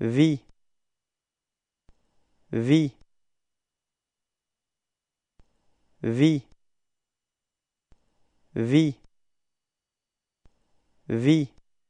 vie vie vie vie vie